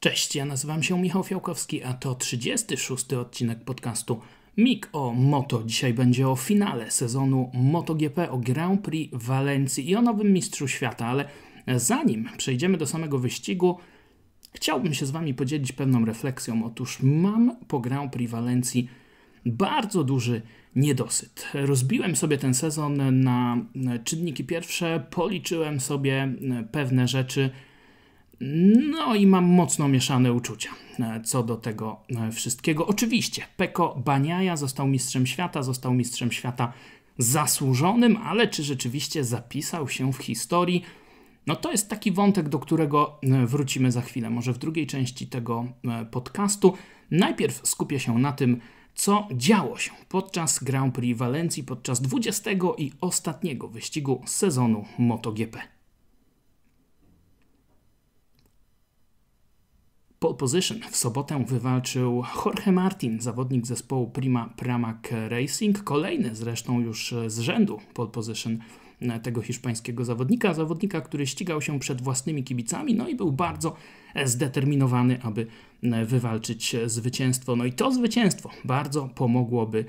Cześć, ja nazywam się Michał Fiałkowski, a to 36 odcinek podcastu MIG o Moto. Dzisiaj będzie o finale sezonu MotoGP, o Grand Prix Walencji i o nowym mistrzu świata, ale zanim przejdziemy do samego wyścigu, chciałbym się z Wami podzielić pewną refleksją. Otóż mam po Grand Prix Walencji bardzo duży niedosyt. Rozbiłem sobie ten sezon na czynniki pierwsze, policzyłem sobie pewne rzeczy – no i mam mocno mieszane uczucia e, co do tego e, wszystkiego. Oczywiście Peko Baniaja został mistrzem świata, został mistrzem świata zasłużonym, ale czy rzeczywiście zapisał się w historii? No to jest taki wątek, do którego e, wrócimy za chwilę, może w drugiej części tego podcastu. Najpierw skupię się na tym, co działo się podczas Grand Prix Walencji, podczas 20 i ostatniego wyścigu sezonu MotoGP. Pole position w sobotę wywalczył Jorge Martin, zawodnik zespołu Prima Pramac Racing, kolejny zresztą już z rzędu pole position e, tego hiszpańskiego zawodnika, zawodnika, który ścigał się przed własnymi kibicami, no i był bardzo e, zdeterminowany, aby e, wywalczyć zwycięstwo. No i to zwycięstwo bardzo pomogłoby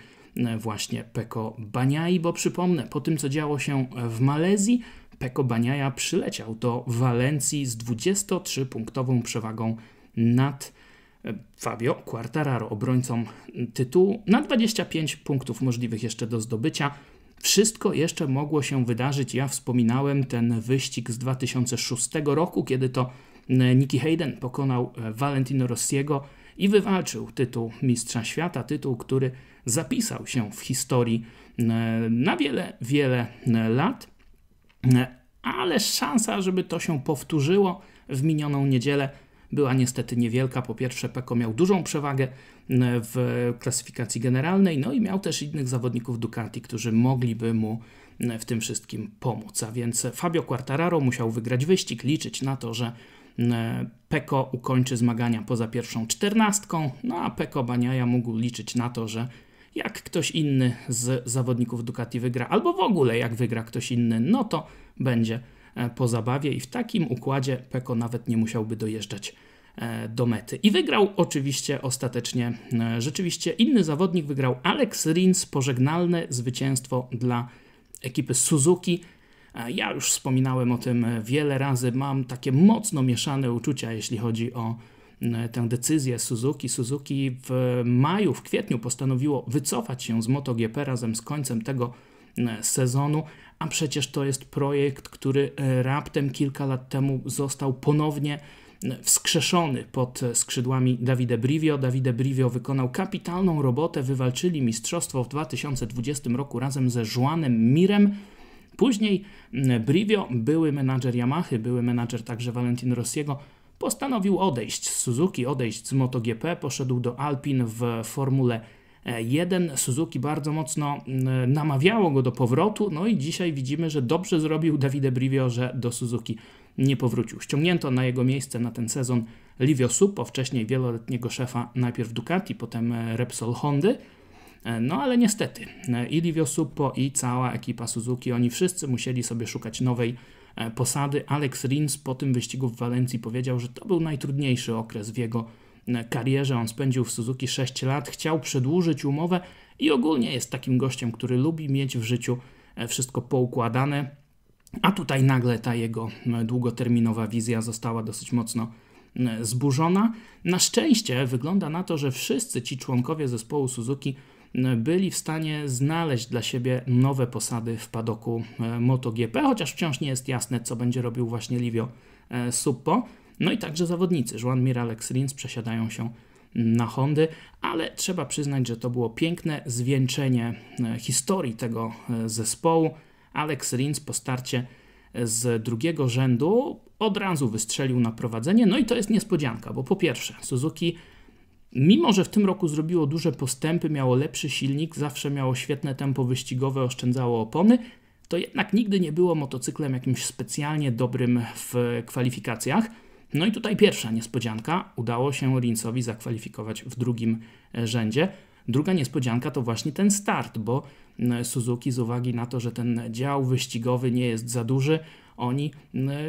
właśnie Peko Baniai, bo przypomnę, po tym co działo się w Malezji, Peko Baniaja przyleciał do Walencji z 23-punktową przewagą nad e, Fabio Quartararo, obrońcą tytułu, na 25 punktów możliwych jeszcze do zdobycia. Wszystko jeszcze mogło się wydarzyć. Ja wspominałem ten wyścig z 2006 roku, kiedy to e, Nicky Hayden pokonał e, Valentino Rossiego i wywalczył tytuł Mistrza Świata, tytuł, który zapisał się w historii na wiele, wiele lat. Ale szansa, żeby to się powtórzyło w minioną niedzielę, była niestety niewielka. Po pierwsze, Peko miał dużą przewagę e, w klasyfikacji generalnej, no i miał też innych zawodników Ducati, którzy mogliby mu e, w tym wszystkim pomóc. A więc Fabio Quartararo musiał wygrać wyścig, liczyć na to, że e, Peko ukończy zmagania poza pierwszą czternastką, no a Peko Baniaja mógł liczyć na to, że jak ktoś inny z zawodników Ducati wygra, albo w ogóle jak wygra ktoś inny, no to będzie E, po zabawie i w takim układzie Peko nawet nie musiałby dojeżdżać e, do mety. I wygrał oczywiście ostatecznie, e, rzeczywiście inny zawodnik wygrał Alex Rins, pożegnalne zwycięstwo dla ekipy Suzuki. Ja już wspominałem o tym wiele razy, mam takie mocno mieszane uczucia, jeśli chodzi o tę decyzję Suzuki. Suzuki w maju, w kwietniu postanowiło wycofać się z MotoGP razem z końcem tego sezonu, a przecież to jest projekt, który e, raptem kilka lat temu został ponownie wskrzeszony pod e, skrzydłami Davide Brivio. Davide Brivio wykonał kapitalną robotę, wywalczyli mistrzostwo w 2020 roku razem ze Juanem Mirem. Później Brivio, były menadżer Yamaha, były menadżer także Valentino Rossiego, postanowił odejść z Suzuki, odejść z MotoGP, poszedł do Alpin w Formule E, jeden Suzuki bardzo mocno mm, namawiało go do powrotu, no i dzisiaj widzimy, że dobrze zrobił Davide Brivio, że do Suzuki nie powrócił. Ściągnięto na jego miejsce na ten sezon Livio Suppo, wcześniej wieloletniego szefa najpierw Ducati, potem e, Repsol Hondy, e, no ale niestety i Livio Suppo i cała ekipa Suzuki, oni wszyscy musieli sobie szukać nowej posady. Alex Rins po tym wyścigu w Walencji powiedział, że to był najtrudniejszy okres w jego karierze. On spędził w Suzuki 6 lat, chciał przedłużyć umowę i ogólnie jest takim gościem, który lubi mieć w życiu e, wszystko poukładane. A tutaj nagle ta jego długoterminowa wizja została dosyć mocno zburzona. Na szczęście wygląda na to, że wszyscy ci członkowie zespołu Suzuki byli w stanie znaleźć dla siebie nowe posady w padoku e, MotoGP, chociaż wciąż nie jest jasne, co będzie robił właśnie Livio e, Suppo. No i także zawodnicy. Joan Mir, Alex Rins przesiadają się na Hondy, ale trzeba przyznać, że to było piękne zwieńczenie e, historii tego e, zespołu. Alex Rins po starcie e, z drugiego rzędu od razu wystrzelił na prowadzenie. No i to jest niespodzianka, bo po pierwsze, Suzuki, mimo że w tym roku zrobiło duże postępy, miało lepszy silnik, zawsze miało świetne tempo wyścigowe, oszczędzało opony, to jednak nigdy nie było motocyklem jakimś specjalnie dobrym w kwalifikacjach. No i tutaj pierwsza niespodzianka. Udało się Rinsowi zakwalifikować w drugim e, rzędzie. Druga niespodzianka to właśnie ten start, bo Suzuki z uwagi na to, że ten dział wyścigowy nie jest za duży, oni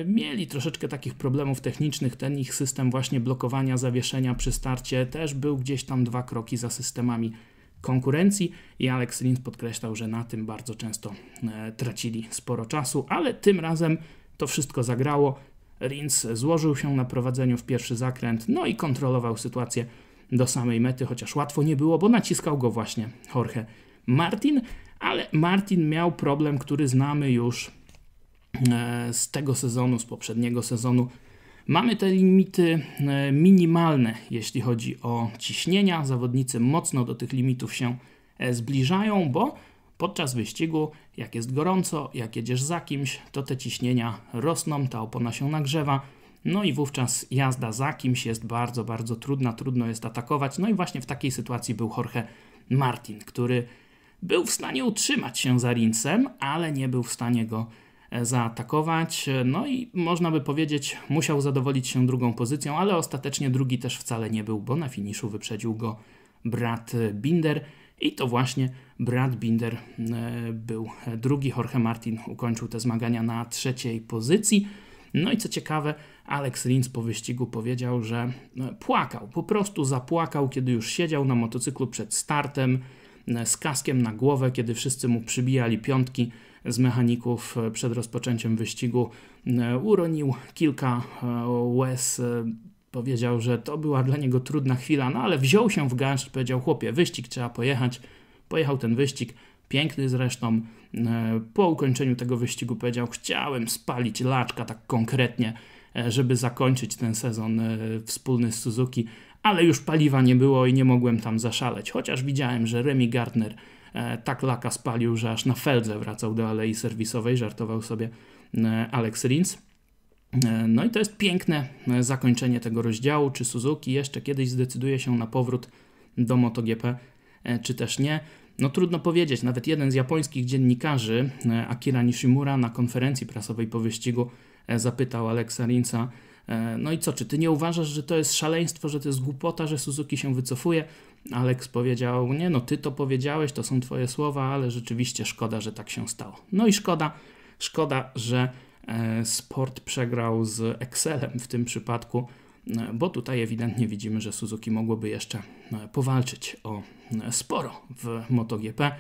mieli troszeczkę takich problemów technicznych. Ten ich system właśnie blokowania zawieszenia przy starcie też był gdzieś tam dwa kroki za systemami konkurencji i Alex Rins podkreślał, że na tym bardzo często e, tracili sporo czasu, ale tym razem to wszystko zagrało. Rins złożył się na prowadzeniu w pierwszy zakręt, no i kontrolował sytuację do samej mety, chociaż łatwo nie było, bo naciskał go właśnie Jorge Martin, ale Martin miał problem, który znamy już e, z tego sezonu, z poprzedniego sezonu. Mamy te limity e, minimalne, jeśli chodzi o ciśnienia. Zawodnicy mocno do tych limitów się e, zbliżają, bo Podczas wyścigu, jak jest gorąco, jak jedziesz za kimś, to te ciśnienia rosną, ta opona się nagrzewa, no i wówczas jazda za kimś jest bardzo, bardzo trudna, trudno jest atakować. No i właśnie w takiej sytuacji był Jorge Martin, który był w stanie utrzymać się za Rinsem, ale nie był w stanie go e, zaatakować. No i można by powiedzieć, musiał zadowolić się drugą pozycją, ale ostatecznie drugi też wcale nie był, bo na finiszu wyprzedził go brat Binder. I to właśnie Brad Binder e, był drugi. Jorge Martin ukończył te zmagania na trzeciej pozycji. No i co ciekawe, Alex Rins po wyścigu powiedział, że e, płakał, po prostu zapłakał, kiedy już siedział na motocyklu przed startem e, z kaskiem na głowę, kiedy wszyscy mu przybijali piątki z mechaników przed rozpoczęciem wyścigu. Uronił kilka łez Powiedział, że to była dla niego trudna chwila, no ale wziął się w garść, powiedział chłopie, wyścig trzeba pojechać. Pojechał ten wyścig, piękny zresztą. E, po ukończeniu tego wyścigu powiedział, chciałem spalić laczka tak konkretnie, e, żeby zakończyć ten sezon e, wspólny z Suzuki, ale już paliwa nie było i nie mogłem tam zaszaleć. Chociaż widziałem, że Remy Gardner tak laka spalił, że aż na feldze wracał do alei serwisowej, żartował sobie Alex Rins. E, no i to jest piękne e, zakończenie tego rozdziału. Czy Suzuki jeszcze kiedyś zdecyduje się na powrót do MotoGP, e, czy też nie? No trudno powiedzieć. Nawet jeden z japońskich dziennikarzy, Akira Nishimura, na konferencji prasowej po wyścigu zapytał Alexa Rinsa, no i co, czy ty nie uważasz, że to jest szaleństwo, że to jest głupota, że Suzuki się wycofuje? Alex powiedział, nie no, ty to powiedziałeś, to są twoje słowa, ale rzeczywiście szkoda, że tak się stało. No i szkoda, szkoda, że E, sport przegrał z Excelem w tym przypadku, e, bo tutaj ewidentnie widzimy, że Suzuki mogłoby jeszcze e, powalczyć o sporo w MotoGP,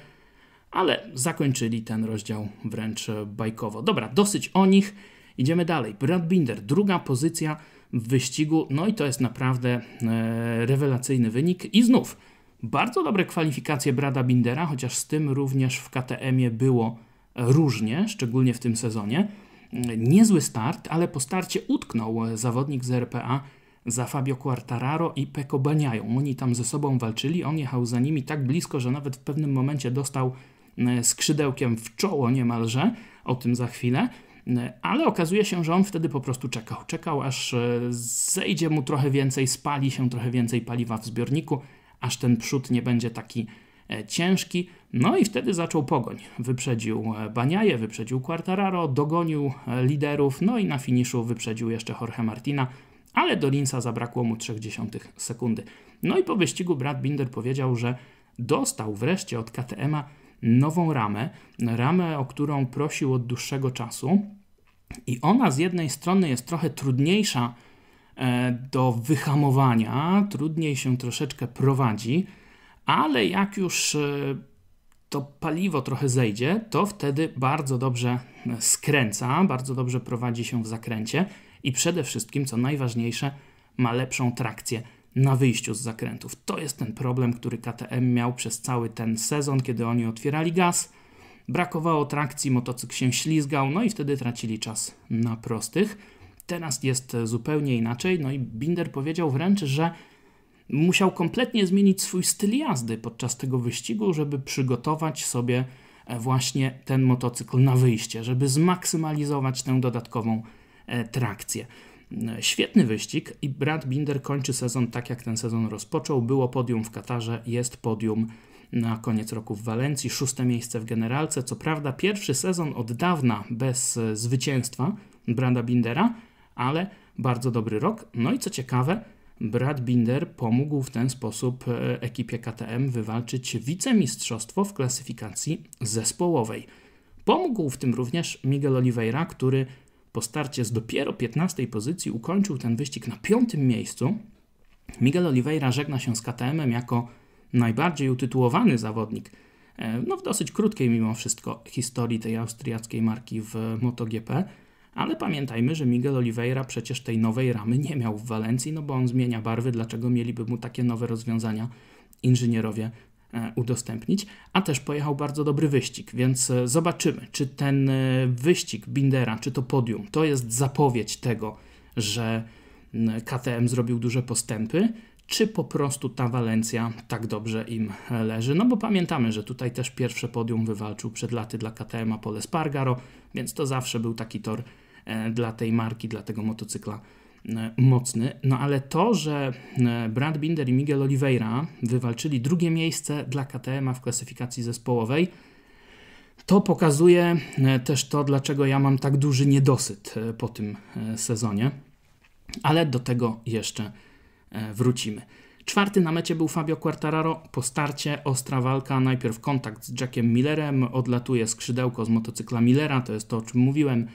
ale zakończyli ten rozdział wręcz bajkowo. Dobra, dosyć o nich. Idziemy dalej. Brad Binder, druga pozycja w wyścigu, no i to jest naprawdę rewelacyjny wynik. I znów bardzo dobre kwalifikacje Brada Bindera, chociaż z tym również w KTM-ie było różnie, szczególnie w tym sezonie. Niezły start, ale po starcie utknął zawodnik z RPA za Fabio Quartararo i Peko Baniają. Oni tam ze sobą walczyli, on jechał za nimi tak blisko, że nawet w pewnym momencie dostał e, skrzydełkiem w czoło niemalże, o tym za chwilę, e, ale okazuje się, że on wtedy po prostu czekał. Czekał, aż e, zejdzie mu trochę więcej, spali się trochę więcej paliwa w zbiorniku, aż ten przód nie będzie taki E, ciężki. No i wtedy zaczął pogoń. Wyprzedził e, Baniaje, wyprzedził Quartararo, dogonił e, liderów, no i na finiszu wyprzedził jeszcze Jorge Martina, ale do Linsa zabrakło mu 0,3 sekundy. No i po wyścigu Brad Binder powiedział, że dostał wreszcie od KTM'a nową ramę, ramę, o którą prosił od dłuższego czasu. I ona z jednej strony jest trochę trudniejsza do wyhamowania, trudniej się troszeczkę prowadzi, ale jak już e, to paliwo trochę zejdzie, to wtedy bardzo dobrze skręca, bardzo dobrze prowadzi się w zakręcie i przede wszystkim, co najważniejsze, ma lepszą trakcję na wyjściu z zakrętów. To jest ten problem, który KTM miał przez cały ten sezon, kiedy oni otwierali gaz. Brakowało trakcji, motocykl się ślizgał, no i wtedy tracili czas na prostych. Teraz jest zupełnie inaczej, no i Binder powiedział wręcz, że musiał kompletnie zmienić swój styl jazdy podczas tego wyścigu, żeby przygotować sobie e, właśnie ten motocykl na wyjście, żeby zmaksymalizować tę dodatkową e, trakcję. Mm, e, świetny wyścig i Brad Binder kończy sezon tak, jak ten sezon rozpoczął. Było podium w Katarze, jest podium na koniec roku w Walencji, szóste miejsce w generalce. Co prawda, pierwszy sezon od dawna bez zwycięstwa Brada Bindera, ale bardzo dobry rok. No i co ciekawe, Brad Binder pomógł w ten sposób e, ekipie KTM wywalczyć wicemistrzostwo w klasyfikacji zespołowej. Pomógł w tym również Miguel Oliveira, który po starcie z dopiero 15 pozycji ukończył ten wyścig na piątym miejscu. Miguel Oliveira żegna się z KTM jako najbardziej utytułowany zawodnik, e, no w dosyć krótkiej mimo wszystko historii tej austriackiej marki w MotoGP. Ale pamiętajmy, że Miguel Oliveira przecież tej nowej ramy nie miał w Walencji, no bo on zmienia barwy, dlaczego mieliby mu takie nowe rozwiązania inżynierowie e, udostępnić, a też pojechał bardzo dobry wyścig, więc e, zobaczymy, czy ten e, wyścig Bindera, czy to podium, to jest zapowiedź tego, że KTM zrobił duże postępy, czy po prostu ta Walencja tak dobrze im leży. No bo pamiętamy, że tutaj też pierwsze podium wywalczył przed laty dla KTM Apollo Spargaro, więc to zawsze był taki tor E, dla tej marki, dla tego motocykla e, mocny. No ale to, że e, Brad Binder i Miguel Oliveira wywalczyli drugie miejsce dla KTM w klasyfikacji zespołowej, to pokazuje też to, dlaczego ja mam tak duży niedosyt po tym sezonie. Ale do tego jeszcze wrócimy. Czwarty na mecie był Fabio Quartararo. Po starcie ostra walka, najpierw kontakt z Jackiem Millerem, odlatuje skrzydełko z motocykla Millera, to jest to o czym mówiłem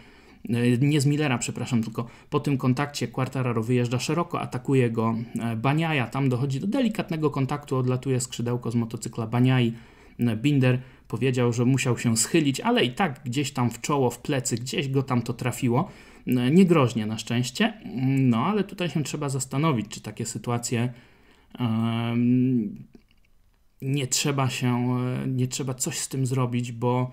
E, nie z Millera, przepraszam, tylko po tym kontakcie Quartararo wyjeżdża szeroko, atakuje go e, Baniaja, tam dochodzi do delikatnego kontaktu, odlatuje skrzydełko z motocykla Baniai. E, Binder powiedział, że musiał się schylić, ale i tak gdzieś tam w czoło, w plecy, gdzieś go tam to trafiło. Niegroźnie na szczęście, mm, no ale tutaj się trzeba zastanowić, czy takie sytuacje nie trzeba się, nie trzeba coś z tym zrobić, bo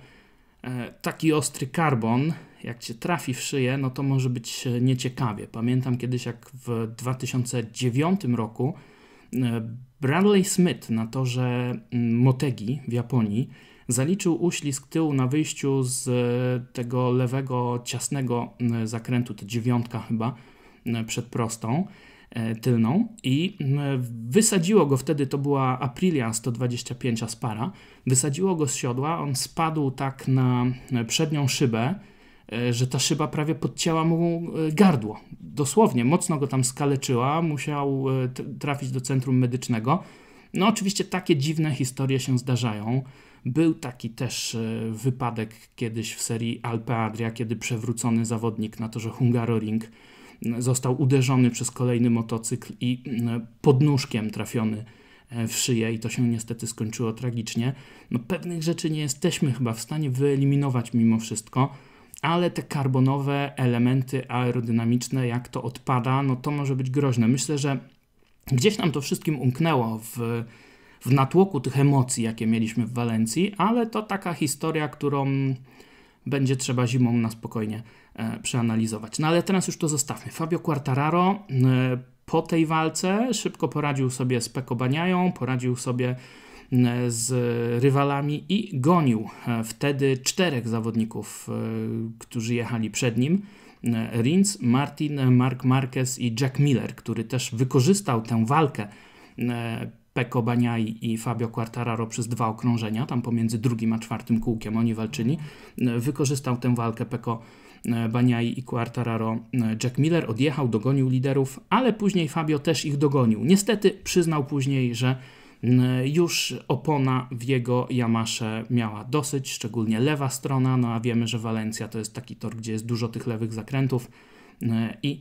taki ostry karbon jak cię trafi w szyję, no to może być e, nieciekawie. Pamiętam kiedyś, jak w 2009 roku e, Bradley Smith na torze mm, Motegi w Japonii zaliczył uślizg tyłu na wyjściu z e, tego lewego, ciasnego zakrętu, to dziewiątka chyba, przed prostą tylną i wysadziło go wtedy, to była Aprilia 125 Aspara, wysadziło go z siodła, on spadł tak na przednią szybę, E, że ta szyba prawie podcięła mu e, gardło. Dosłownie, mocno go tam skaleczyła, musiał e, trafić do centrum medycznego. No, oczywiście takie dziwne historie się zdarzają. Był taki też wypadek kiedyś w serii Alpe Adria, kiedy przewrócony zawodnik na torze Hungaroring został uderzony przez kolejny motocykl i podnóżkiem trafiony w szyję i to się niestety skończyło tragicznie. No, pewnych rzeczy nie jesteśmy chyba w stanie wyeliminować mimo wszystko ale te karbonowe elementy aerodynamiczne, jak to odpada, no to może być groźne. Myślę, że gdzieś nam to wszystkim umknęło w, w natłoku tych emocji, jakie mieliśmy w Walencji, ale to taka historia, którą będzie trzeba zimą na spokojnie e, przeanalizować. No ale teraz już to zostawmy. Fabio Quartararo e, po tej walce szybko poradził sobie z pekobaniają, poradził sobie E, z rywalami i gonił e, wtedy czterech zawodników, e, którzy jechali przed nim. Rins, Martin, Mark Marquez i Jack Miller, który też wykorzystał tę walkę Peko Baniai i Fabio Quartararo przez dwa okrążenia, tam pomiędzy drugim a czwartym kółkiem oni walczyli. Wykorzystał tę walkę Peko Baniai i Quartararo. Jack Miller odjechał, dogonił liderów, ale później Fabio też ich dogonił. Niestety przyznał później, że E, już opona w jego Yamasze miała dosyć, szczególnie lewa strona, no a wiemy, że Walencja to jest taki tor, gdzie jest dużo tych lewych zakrętów e, i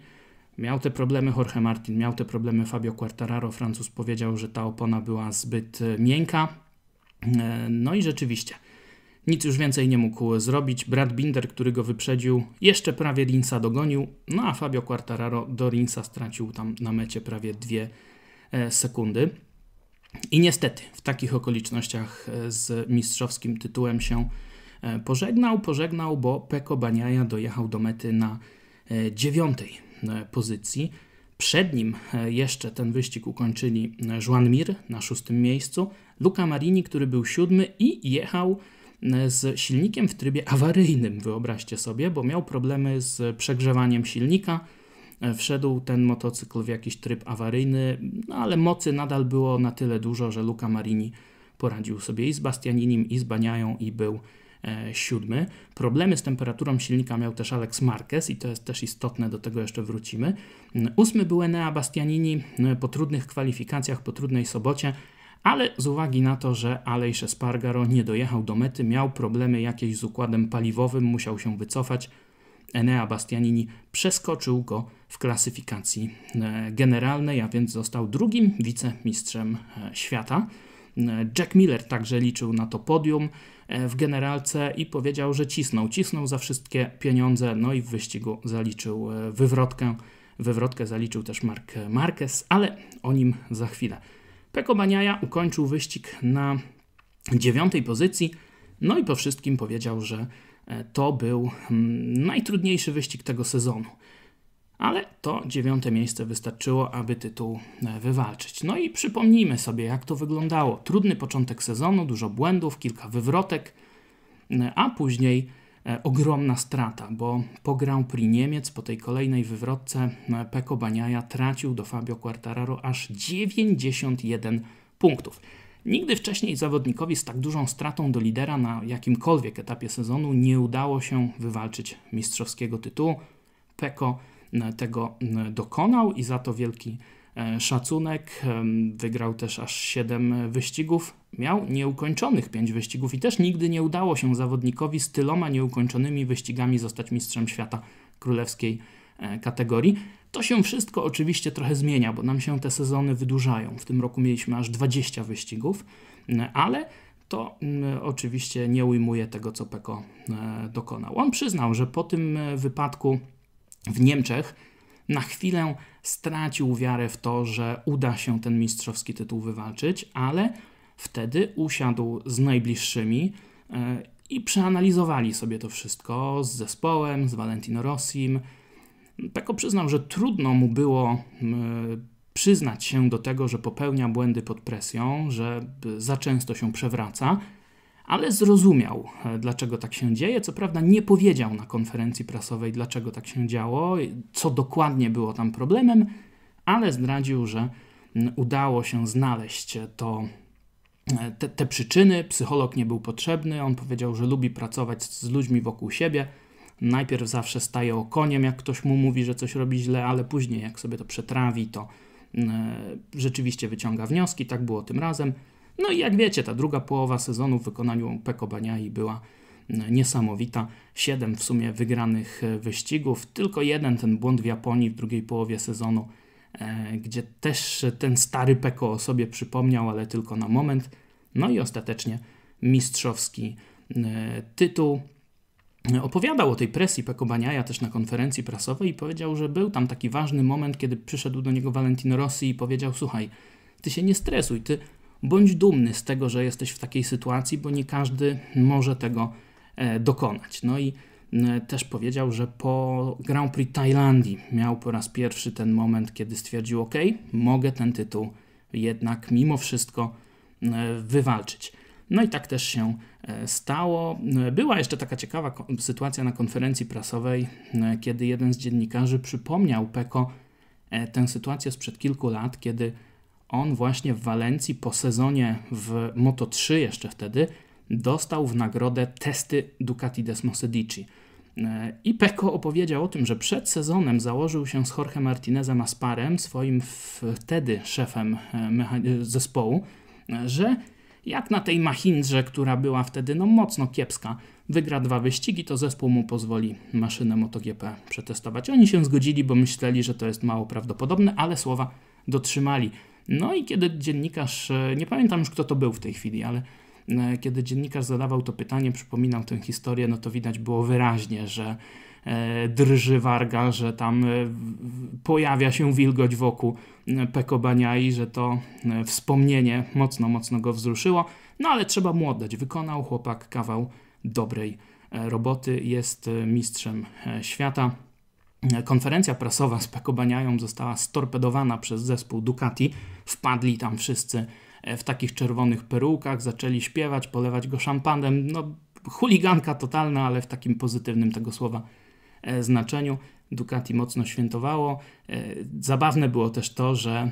miał te problemy Jorge Martin, miał te problemy Fabio Quartararo, Francuz powiedział, że ta opona była zbyt e, miękka, no i rzeczywiście nic już więcej nie mógł zrobić. Brad Binder, który go wyprzedził, jeszcze prawie Linsa dogonił, no a Fabio Quartararo do Linsa stracił tam na mecie prawie dwie sekundy. I niestety w takich okolicznościach e, z mistrzowskim tytułem się e, pożegnał. Pożegnał, bo Peko Baniaja dojechał do mety na e, dziewiątej pozycji. Przed nim jeszcze ten wyścig ukończyli Juan Mir na szóstym miejscu, Luca Marini, który był siódmy i jechał z silnikiem w trybie awaryjnym, wyobraźcie sobie, bo miał problemy z przegrzewaniem silnika Wszedł ten motocykl w jakiś tryb awaryjny, no ale mocy nadal było na tyle dużo, że Luca Marini poradził sobie i z Bastianinim, i z Baniają, i był e, siódmy. Problemy z temperaturą silnika miał też Alex Marquez i to jest też istotne, do tego jeszcze wrócimy. Ósmy był Enea Bastianini e, po trudnych kwalifikacjach, po trudnej sobocie, ale z uwagi na to, że Aleix Spargaro nie dojechał do mety, miał problemy jakieś z układem paliwowym, musiał się wycofać, Enea Bastianini przeskoczył go w klasyfikacji e, generalnej, a więc został drugim wicemistrzem e, świata. E, Jack Miller także liczył na to podium w generalce i powiedział, że cisnął. Cisnął za wszystkie pieniądze, no i w wyścigu zaliczył wywrotkę. Wywrotkę zaliczył też Mark Marquez, ale o nim za chwilę. Peko Baniaja ukończył wyścig na dziewiątej pozycji, no i po wszystkim powiedział, że E, to był mm, najtrudniejszy wyścig tego sezonu. Ale to dziewiąte miejsce wystarczyło, aby tytuł e, wywalczyć. No i przypomnijmy sobie, jak to wyglądało. Trudny początek sezonu, dużo błędów, kilka wywrotek, e, a później ogromna strata, bo po Grand Prix Niemiec, po tej kolejnej wywrotce, Peko Baniaja tracił do Fabio Quartararo aż 91 punktów. Nigdy wcześniej zawodnikowi z tak dużą stratą do lidera na jakimkolwiek etapie sezonu nie udało się wywalczyć mistrzowskiego tytułu. Peko e, tego e, dokonał i za to wielki e, szacunek. Wygrał też aż 7 wyścigów. Miał nieukończonych 5 wyścigów i też nigdy nie udało się zawodnikowi z tyloma nieukończonymi wyścigami zostać mistrzem świata królewskiej kategorii. To się wszystko oczywiście trochę zmienia, bo nam się te sezony wydłużają. W tym roku mieliśmy aż 20 wyścigów, mm, ale to mm, oczywiście nie ujmuje tego, co Peko e, dokonał. On przyznał, że po tym e, wypadku w Niemczech na chwilę stracił wiarę w to, że uda się ten mistrzowski tytuł wywalczyć, ale wtedy usiadł z najbliższymi e, i przeanalizowali sobie to wszystko z zespołem, z Valentino Rossim, Peko tak przyznał, że trudno mu było e, przyznać się do tego, że popełnia błędy pod presją, że e, za często się przewraca, ale zrozumiał, e, dlaczego tak się dzieje. Co prawda, nie powiedział na konferencji prasowej, dlaczego tak się działo, co dokładnie było tam problemem, ale zdradził, że udało się znaleźć to, te, te przyczyny. Psycholog nie był potrzebny. On powiedział, że lubi pracować z ludźmi wokół siebie najpierw zawsze staje o koniem jak ktoś mu mówi, że coś robi źle, ale później, jak sobie to przetrawi, to e, rzeczywiście wyciąga wnioski. Tak było tym razem. No i jak wiecie, ta druga połowa sezonu w wykonaniu Peko Baniai była e, niesamowita. Siedem w sumie wygranych e, wyścigów, tylko jeden ten błąd w Japonii w drugiej połowie sezonu, gdzie też ten stary Peko o sobie przypomniał, ale tylko na moment. No i ostatecznie mistrzowski tytuł opowiadał o tej presji Pekobaniaja też na konferencji prasowej i powiedział, że był tam taki ważny moment, kiedy przyszedł do niego Valentino Rossi i powiedział: Słuchaj, ty się nie stresuj, ty bądź dumny z tego, że jesteś w takiej sytuacji, bo nie każdy może tego e, dokonać. No i e, też powiedział, że po Grand Prix Tajlandii miał po raz pierwszy ten moment, kiedy stwierdził: OK, mogę ten tytuł jednak mimo wszystko e, wywalczyć. No i tak też się e, stało. E, była jeszcze taka ciekawa sytuacja na konferencji prasowej, e, kiedy jeden z dziennikarzy przypomniał Peko tę sytuację sprzed kilku lat, kiedy on właśnie w Walencji po sezonie w Moto 3 jeszcze wtedy dostał w nagrodę testy Ducati Desmosedici. I Peko opowiedział o tym, że przed sezonem założył się z Jorge Martinezem Asparem, swoim wtedy szefem zespołu, że jak na tej Machindrze, która była wtedy no mocno kiepska. Wygra dwa wyścigi, to zespół mu pozwoli maszynę MotoGP przetestować. Oni się zgodzili, bo myśleli, że to jest mało prawdopodobne, ale słowa dotrzymali. No i kiedy dziennikarz, e, nie pamiętam już kto to był w tej chwili, ale e, kiedy dziennikarz zadawał to pytanie, przypominał tę historię, no to widać było wyraźnie, że E, drży warga, że tam e, pojawia się wilgoć wokół e, Pekobaniai, że to wspomnienie mocno, mocno go wzruszyło. No ale trzeba mu oddać, wykonał chłopak kawał dobrej roboty, jest mistrzem świata. Konferencja prasowa z Pekobaniają została storpedowana przez zespół Ducati. Wpadli tam wszyscy w takich czerwonych perułkach, zaczęli śpiewać, polewać go szampanem. No, chuliganka totalna, ale w takim pozytywnym tego słowa E, znaczeniu. Ducati mocno świętowało. E, zabawne było też to, że e,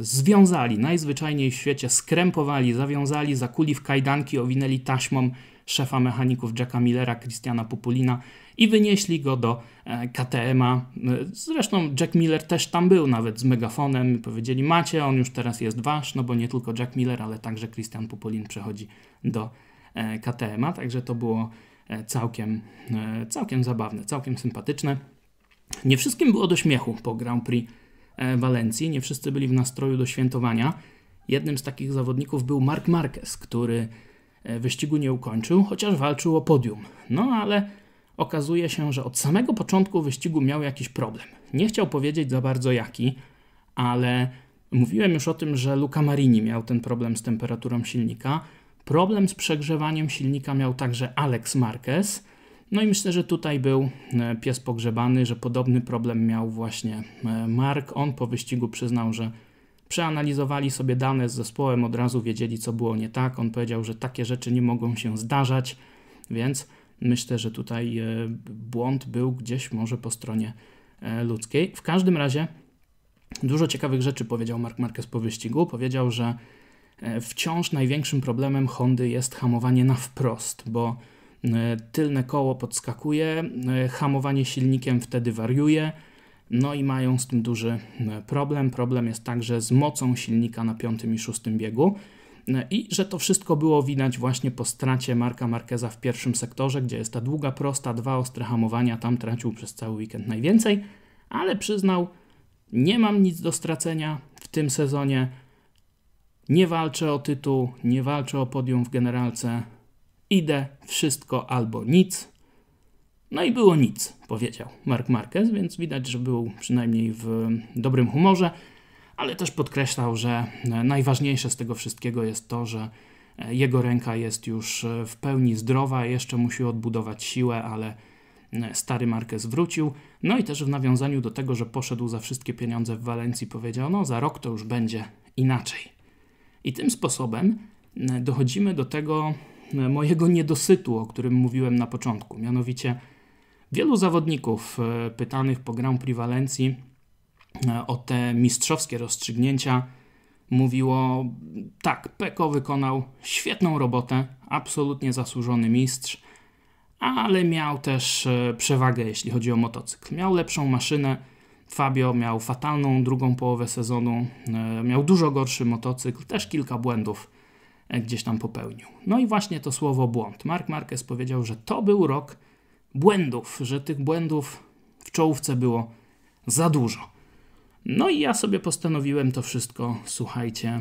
związali najzwyczajniej w świecie, skrępowali, zawiązali, zakuli w kajdanki, owinęli taśmą szefa mechaników Jacka Millera, Christiana Pupulina i wynieśli go do KTM-a. Zresztą Jack Miller też tam był nawet z megafonem. Powiedzieli macie, on już teraz jest wasz, no bo nie tylko Jack Miller, ale także Christian Pupulin przechodzi do KTM-a. Także to było E, całkiem, e, całkiem zabawne, całkiem sympatyczne. Nie wszystkim było do śmiechu po Grand Prix e, Walencji, nie wszyscy byli w nastroju do świętowania. Jednym z takich zawodników był Mark Marquez, który wyścigu nie ukończył, chociaż walczył o podium. No ale okazuje się, że od samego początku wyścigu miał jakiś problem. Nie chciał powiedzieć za bardzo jaki, ale mówiłem już o tym, że Luca Marini miał ten problem z temperaturą silnika. Problem z przegrzewaniem silnika miał także Alex Marquez. No i myślę, że tutaj był e, pies pogrzebany, że podobny problem miał właśnie e, Mark. On po wyścigu przyznał, że przeanalizowali sobie dane z zespołem, od razu wiedzieli, co było nie tak. On powiedział, że takie rzeczy nie mogą się zdarzać, więc myślę, że tutaj e, błąd był gdzieś może po stronie ludzkiej. W każdym razie dużo ciekawych rzeczy powiedział Mark Marquez po wyścigu. Powiedział, że E, wciąż największym problemem Hondy jest hamowanie na wprost, bo e, tylne koło podskakuje, e, hamowanie silnikiem wtedy wariuje, no i mają z tym duży problem. Problem jest także z mocą silnika na piątym i szóstym biegu. I że to wszystko było widać właśnie po stracie Marka Markeza w pierwszym sektorze, gdzie jest ta długa, prosta, dwa ostre hamowania, tam tracił przez cały weekend najwięcej, ale przyznał, nie mam nic do stracenia w tym sezonie, nie walczę o tytuł, nie walczę o podium w generalce. Idę, wszystko albo nic. No i było nic, powiedział Mark Marquez, więc widać, że był przynajmniej w dobrym humorze, ale też podkreślał, że e, najważniejsze z tego wszystkiego jest to, że e, jego ręka jest już e, w pełni zdrowa, jeszcze musi odbudować siłę, ale stary Marquez wrócił. No i też w nawiązaniu do tego, że poszedł za wszystkie pieniądze w Walencji, powiedział: No, za rok to już będzie inaczej. I tym sposobem e, dochodzimy do tego e, mojego niedosytu, o którym mówiłem na początku. Mianowicie wielu zawodników e, pytanych po Grand Prix o te mistrzowskie rozstrzygnięcia mówiło tak, Peko wykonał świetną robotę, absolutnie zasłużony mistrz, ale miał też przewagę, jeśli chodzi o motocykl. Miał lepszą maszynę, Fabio miał fatalną drugą połowę sezonu, e, miał dużo gorszy motocykl, też kilka błędów e, gdzieś tam popełnił. No i właśnie to słowo błąd. Mark Marquez powiedział, że to był rok błędów, że tych błędów w czołówce było za dużo. No i ja sobie postanowiłem to wszystko, słuchajcie,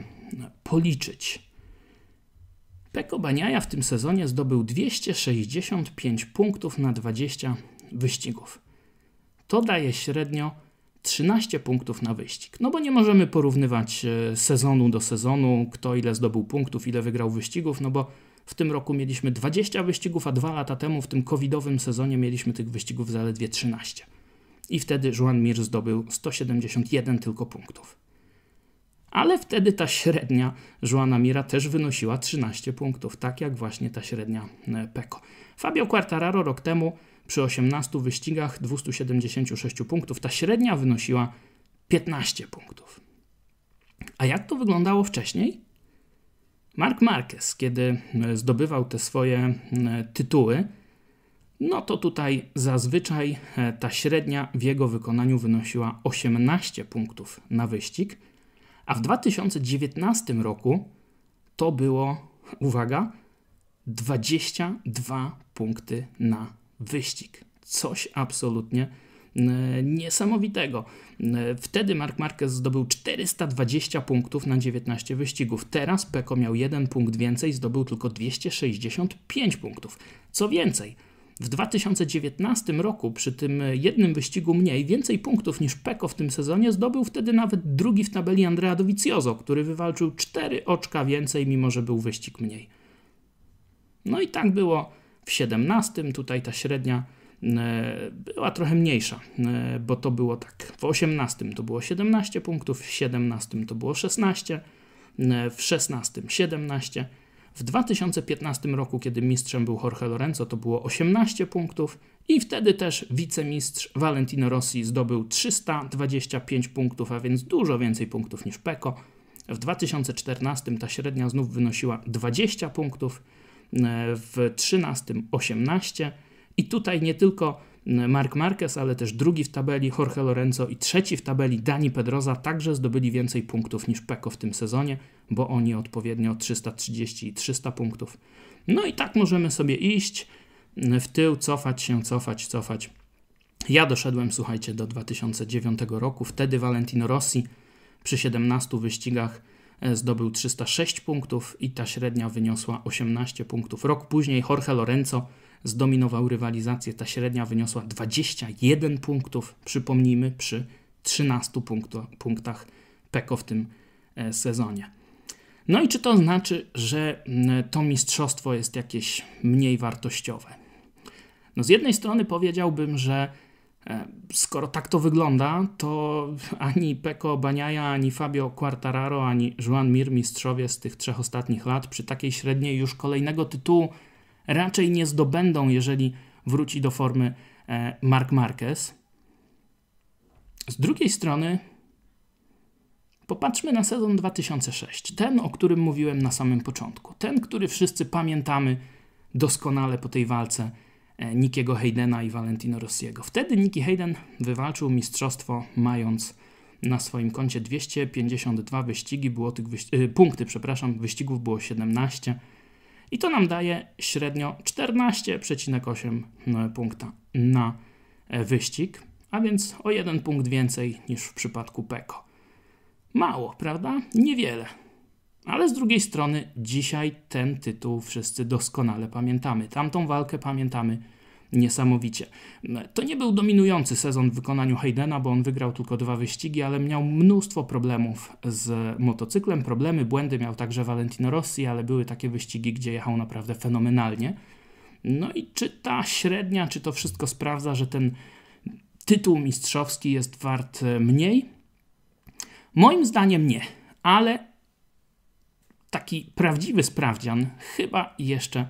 policzyć. Peko Baniaja w tym sezonie zdobył 265 punktów na 20 wyścigów. To daje średnio 13 punktów na wyścig. No bo nie możemy porównywać e, sezonu do sezonu, kto ile zdobył punktów, ile wygrał wyścigów, no bo w tym roku mieliśmy 20 wyścigów, a dwa lata temu w tym covidowym sezonie mieliśmy tych wyścigów zaledwie 13. I wtedy Juan Mir zdobył 171 tylko punktów. Ale wtedy ta średnia Joana Mira też wynosiła 13 punktów, tak jak właśnie ta średnia e, Peko. Fabio Quartararo rok temu przy 18 wyścigach 276 punktów. Ta średnia wynosiła 15 punktów. A jak to wyglądało wcześniej? Mark Marquez, kiedy e, zdobywał te swoje tytuły, no to tutaj zazwyczaj e, ta średnia w jego wykonaniu wynosiła 18 punktów na wyścig, a w 2019 roku to było, uwaga, 22 punkty na wyścig. Coś absolutnie e, niesamowitego. E, wtedy Mark Marquez zdobył 420 punktów na 19 wyścigów. Teraz Peko miał 1 punkt więcej, zdobył tylko 265 punktów. Co więcej, w 2019 roku przy tym jednym wyścigu mniej, więcej punktów niż Peko w tym sezonie, zdobył wtedy nawet drugi w tabeli Andrea Dovizioso, który wywalczył 4 oczka więcej, mimo że był wyścig mniej. No i tak było w 17 tutaj ta średnia e, była trochę mniejsza, e, bo to było tak, w 18 to było 17 punktów, w 17 to było 16, e, w 16 17, w 2015 roku, kiedy mistrzem był Jorge Lorenzo, to było 18 punktów i wtedy też wicemistrz Valentino Rossi zdobył 325 punktów, a więc dużo więcej punktów niż Peko. W 2014 ta średnia znów wynosiła 20 punktów, w 13 18 i tutaj nie tylko mm, Mark Marquez, ale też drugi w tabeli Jorge Lorenzo i trzeci w tabeli Dani Pedroza także zdobyli więcej punktów niż Peko w tym sezonie, bo oni odpowiednio 330 i 300 punktów. No i tak możemy sobie iść mm, w tył, cofać się, cofać, cofać. Ja doszedłem, słuchajcie, do 2009 roku. Wtedy Valentino Rossi przy 17 wyścigach E, zdobył 306 punktów i ta średnia wyniosła 18 punktów. Rok później Jorge Lorenzo zdominował rywalizację, ta średnia wyniosła 21 punktów, przypomnijmy, przy 13 punktu, punktach Peko w tym e, sezonie. No i czy to znaczy, że to mistrzostwo jest jakieś mniej wartościowe? No z jednej strony powiedziałbym, że E, skoro tak to wygląda, to ani Peko Baniaja, ani Fabio Quartararo, ani Juan Mir, mistrzowie z tych trzech ostatnich lat, przy takiej średniej już kolejnego tytułu raczej nie zdobędą, jeżeli wróci do formy e, Mark Marquez. Z drugiej strony, popatrzmy na sezon 2006, ten, o którym mówiłem na samym początku, ten, który wszyscy pamiętamy doskonale po tej walce E, Nikiego Haydena i Valentino Rossiego. Wtedy Nicky Hayden wywalczył mistrzostwo mając na swoim koncie 252 wyścigi, było tych e, punkty, przepraszam, wyścigów było 17 i to nam daje średnio 14,8 e, punkta na wyścig, a więc o jeden punkt więcej niż w przypadku Peko. Mało, prawda? Niewiele. Ale z drugiej strony, dzisiaj ten tytuł wszyscy doskonale pamiętamy. Tamtą walkę pamiętamy niesamowicie. To nie był dominujący sezon w wykonaniu Haydena, bo on wygrał tylko dwa wyścigi, ale miał mnóstwo problemów z motocyklem. Problemy, błędy miał także Valentino Rossi, ale były takie wyścigi, gdzie jechał naprawdę fenomenalnie. No i czy ta średnia, czy to wszystko sprawdza, że ten tytuł mistrzowski jest wart mniej? Moim zdaniem nie, ale taki prawdziwy sprawdzian chyba jeszcze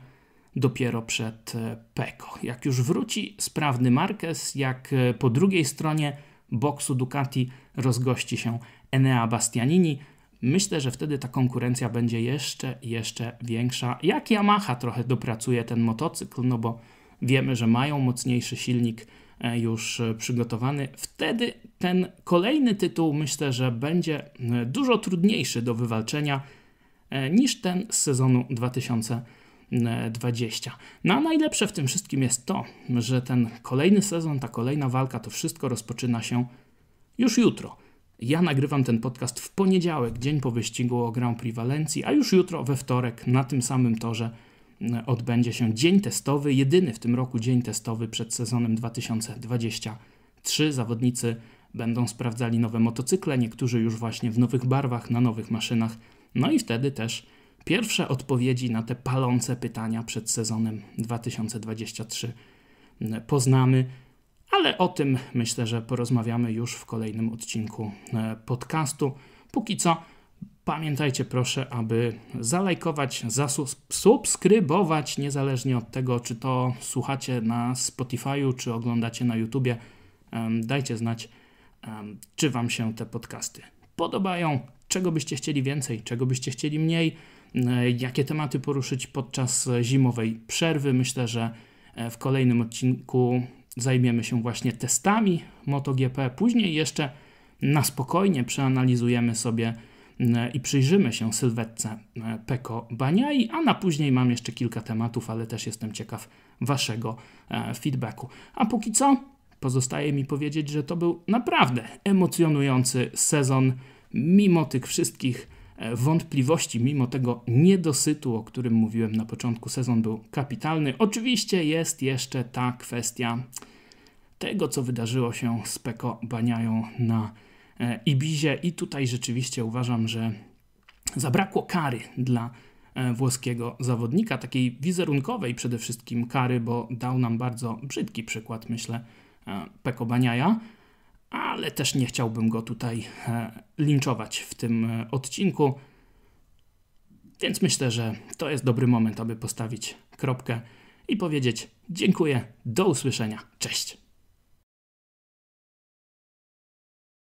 dopiero przed e, Peko. Jak już wróci sprawny Marquez, jak e, po drugiej stronie boksu Ducati rozgości się Enea Bastianini, myślę, że wtedy ta konkurencja będzie jeszcze, jeszcze większa. Jak Yamaha trochę dopracuje ten motocykl, no bo wiemy, że mają mocniejszy silnik e, już przygotowany. Wtedy ten kolejny tytuł myślę, że będzie dużo trudniejszy do wywalczenia E, niż ten z sezonu 2020. No a najlepsze w tym wszystkim jest to, że ten kolejny sezon, ta kolejna walka, to wszystko rozpoczyna się już jutro. Ja nagrywam ten podcast w poniedziałek, dzień po wyścigu o Grand Prix Walencji, a już jutro we wtorek na tym samym torze odbędzie się dzień testowy, jedyny w tym roku dzień testowy przed sezonem 2023. Zawodnicy będą sprawdzali nowe motocykle, niektórzy już właśnie w nowych barwach, na nowych maszynach. No i wtedy też pierwsze odpowiedzi na te palące pytania przed sezonem 2023 poznamy, ale o tym myślę, że porozmawiamy już w kolejnym odcinku e, podcastu. Póki co pamiętajcie proszę, aby zalajkować, zasubskrybować, niezależnie od tego, czy to słuchacie na Spotify'u, czy oglądacie na YouTubie. Dajcie znać, czy Wam się te podcasty podobają czego byście chcieli więcej, czego byście chcieli mniej, e, jakie tematy poruszyć podczas zimowej przerwy. Myślę, że e, w kolejnym odcinku zajmiemy się właśnie testami MotoGP. Później jeszcze na spokojnie przeanalizujemy sobie e, i przyjrzymy się sylwetce Peko Baniai, a na później mam jeszcze kilka tematów, ale też jestem ciekaw Waszego feedbacku. A póki co pozostaje mi powiedzieć, że to był naprawdę emocjonujący sezon mimo tych wszystkich e, wątpliwości, mimo tego niedosytu, o którym mówiłem na początku, sezon był kapitalny. Oczywiście jest jeszcze ta kwestia tego, co wydarzyło się z Peko Baniają na e, Ibizie i tutaj rzeczywiście uważam, że zabrakło kary dla e, włoskiego zawodnika, takiej wizerunkowej przede wszystkim kary, bo dał nam bardzo brzydki przykład, myślę, Peko Baniaja ale też nie chciałbym go tutaj e, linczować w tym e, odcinku. Więc myślę, że to jest dobry moment, aby postawić kropkę i powiedzieć dziękuję, do usłyszenia, cześć.